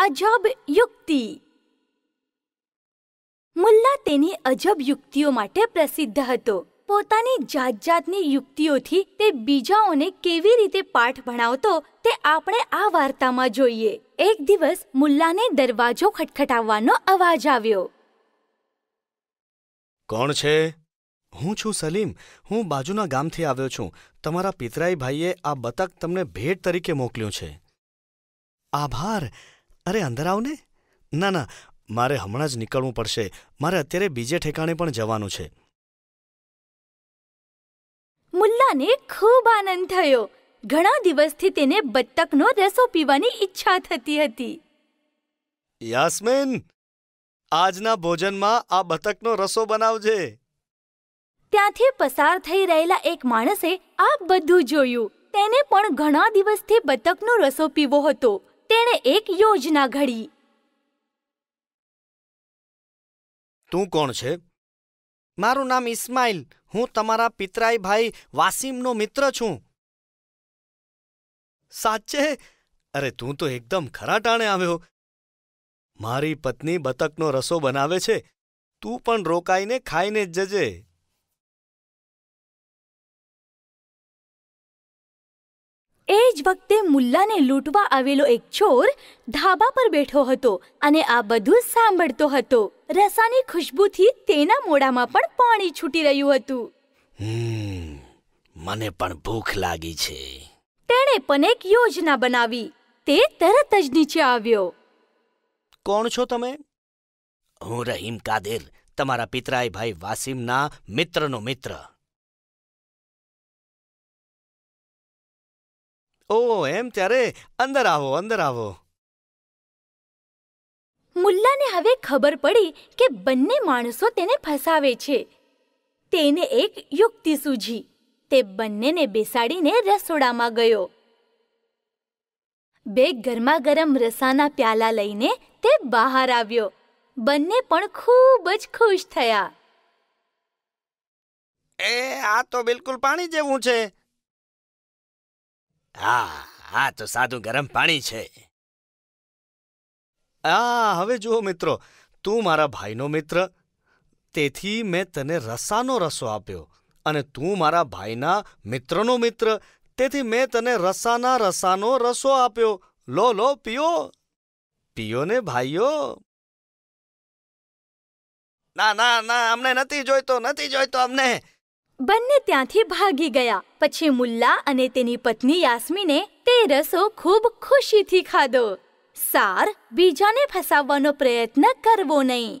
અજબ યુક્તિ મુલ્લા તેની અજબ યુક્તિઓ માટે પ્રસિદ્ધ હતો પોતાની જાત જાતની યુક્તિઓથી તે બીજાઓને કેવી રીતે પાઠ ભણાવતો તે આપણે આ વાર્તામાં જોઈએ એક દિવસ મુલ્લાને દરવાજો ખટખટાવવાનો અવાજ આવ્યો કોણ છે હું છું સલીમ હું બાજુના ગામથી આવ્યો છું તમારા પિતરાઈ ભાઈએ આ બતક તમને ભેટ તરીકે મોકલ્યું છે આભાર અરે અંદર આવને ના ના મારે હમણાં જ નીકળવું પડશે મારે અત્યારે બીજે ઠેકાણે પણ જવાનું છે મુલ્લાને ખૂબ આનંદ થયો ઘણા દિવસથી તેને બત્તકનો રસો પીવાની ઈચ્છા થતી હતી યાસ્મિન આજના ભોજનમાં આ બતકનો રસો બનાવજે ત્યાંથી પસાર થઈ રહેલા એક માણસે આ બધું જોયું તેને પણ ઘણા દિવસથી બતકનો રસો પીવો હતો તેણે એક યોજના ઘડી તું કોણ છે મારું નામ ઇસ્માઇલ હું તમારા પિતરાઈ ભાઈ વાસીમનો મિત્ર છું સાચે અરે તું તો એકદમ ખરા ટાણે આવ્યો મારી પત્ની બતકનો રસો બનાવે છે તું પણ રોકાઈને ખાઈને જ જજે એ જ વખતે મુલ્લાને લૂંટવા આવેલો એક ચોર ધાબા પર બેઠો હતો અને આ બધું સાંભળતો હતો રસાની ખુશ્બુથી તેના મોઢામાં પણ પાણી છૂટી રહ્યું હતું મને પણ ભૂખ લાગી છે તેણે પણ એક યોજના બનાવી તે તરત જ નીચે આવ્યો કોણ છો તમે હું રહીમ કાદિર તમારા પિતરાઈ ભાઈ વાસીમના મિત્રનો મિત્ર ઓહ એમ ત્યારે અંદર આવો અંદર આવો મુલ્લાને હવે ખબર પડી કે બંને માણસો તેને ફસાવે છે તેને એક યુક્તિ સૂઝી તે બંનેને બેસાડીને રસોડામાં ગયો બે ગરમા ગરમ રસાના પ્યાલા લઈને તે બહાર આવ્યો બંને પણ ખૂબ જ ખુશ થયા એ આ તો બિલકુલ પાણી જેવું છે હા આ તો સાદું ગરમ પાણી છે આ હવે જુઓ મિત્રો તું મારા ભાઈનો મિત્ર તેથી મેં તને રસાનો રસો આપ્યો અને તું મારા ભાઈના મિત્રનો મિત્ર તેથી મેં તને રસાના રસાનો રસો આપ્યો લો લો પીઓ પીઓ ને ભાઈઓ ના ના ના અમને નથી જોઈતો નથી જોઈતો અમને બંને ત્યાંથી ભાગી ગયા પછી મુલ્લા અને તેની પત્ની યાસ્મીને તે રસો ખૂબ ખુશીથી ખાધો સાર બીજાને ફસાવવાનો પ્રયત્ન કરવો નહીં